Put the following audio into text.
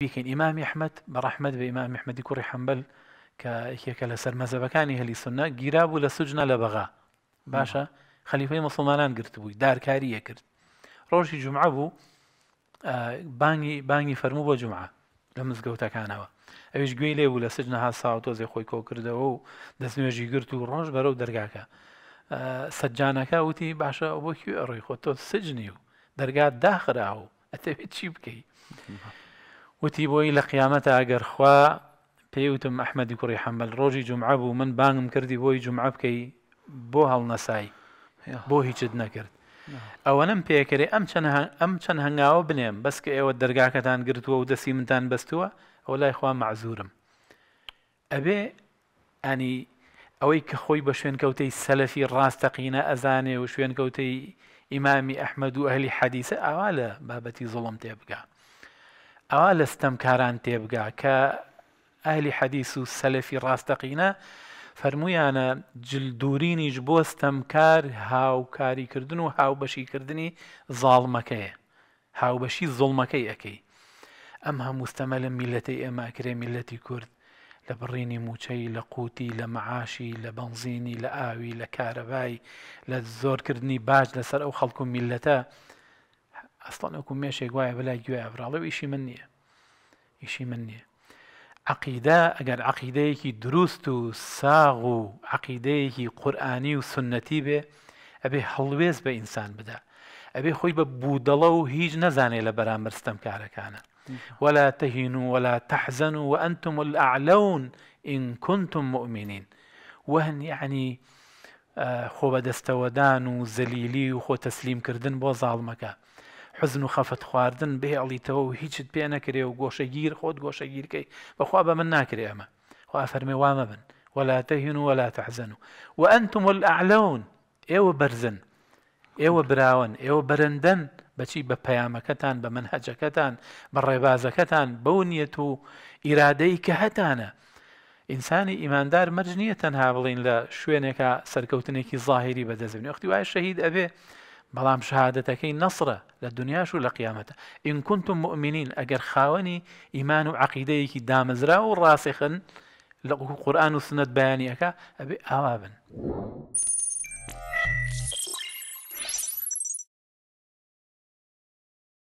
بیکەین ئیمامی ححمد بە ڕحمد بە ئیمام حمەدی کوڕی حەمبل کە یەکێکە لە سەرمەزەبەکانی هەلی سنە گیرا بوو لە سوجنە لە بەغا باشە خەلیفەی مسلمانان گرت بووی دارکاری یەکرد ڕۆژی جمعە بوو بانگی بانگی فەرموو بۆ جمعە لە مزگەوتەکانەوە ئەویش گوێی لێ بوو لە سجنەها ساوت تۆزێ خۆی کۆ کردەوە و دەستنوێژی گرت و ڕۆژ بەرەو دەرگاکە سەجانەکە وتی باشە بۆ کوێ ئەڕۆی خۆ تۆ سجنی و دەرگات داخرا و ئەتەوێت چی بکەیت. وتی بۆی لە قیامەتە ئەگەر خوا پێوتم ئەحمەدی کوڕی حەمبەل ڕۆژی جمعە بوو من بانگم کردی بۆی جمعە بکەی بۆ هەڵنەسایی بۆ هیچت نەکرد ئەوەنم پێکرێ ئەم ئەم چەند هەنگاوە بنێم بەسکە ئێوە دەرگاکەتان گرتووە و دەسی منتان بەستووە ئەو لای خوا معزورم ئەبێ ئەنی ئەوەی کە خۆی بە شوێنکەوتەی سەلەفی ڕاستەقینە ئەزانێ و شوێنکەوتەی ئیمامی ئەحمەد و ئەهلی حەدیسە ئاوا لە بابەتی زڵم تێ بگات ئەوا لە ستەمکاران تێبگا کە ئالی حەدیس و سەلەفی ڕاستەقینە فەرمویانە جلدورینیش بۆ ستەمکار هاوکاریکردن و هاوبەشیکردنی زاڵمەکەیە هاوبەشی زڵمەکەی ئەەکەی ئەم هەموو ستەمە لە میلەتی ئێماکرێ میلەتی کورد لە بڕینی موچەی لە قوتی لە مەعاشی لە بنزینی لە ئاوی لە کارەبای لە زۆرکردنی باش لەسەر ئەو خەڵکو میلەتە ئەفڵەنەکو مێشێک وایە بەلای گوێ ئەبراڵە ئیشی من نییە ئیشی من نییە عقیدا ئەگەر عقیدەیەکی دروست و ساغ و عقیدەیەکی قورآانی و سنەتی بێ ئەبێ هەڵوێز بە ئینسان بدا ئەبێ خۆی بە بوودەڵە و هیچ نەزانێت لە بەرامبەر ستەمکارەکانە ولا تهينوا ولا تحزنوا وأنتم الأعلون إن كنتم مؤمنين وهن يعني خۆ بەدەستەوەدان و زەلیلی و خۆ تەسلیم کردن بۆ زاڵمەکە حزن و خەفت خواردن بێڵیتەوە و هیچت پێ نەکرێ و گۆشەگیر خۆت گۆشەگیرکەی بەخوا بە من ناکرێ ئەمە خوا فەرمێ وامە بن ولا تهین و ولا تحزن و و ئەنتم الأعلون ئێوە بەرزن ئێوە براون ئێوە بەرەندەن بەچی بە پەیامەکەتان بە منهەجەکەتان بە ڕێبازەکەتان بەو نیەت و ئیرادەی کە هەتانە ئینسانی ئیماندار مەرج نییە تەنها بڵین لە شوێنێکە سەرکەوتنێکی ظاهری بەدەزمێن وختی وای شەهید ئەبێ بلام شهادتك نصرة للدنيا شو لقيامته إن كنتم مؤمنين أجر خاوني إيمان ئیمان دامزرا وراسخا دامەزرا و بيانيك أبي أوابن. و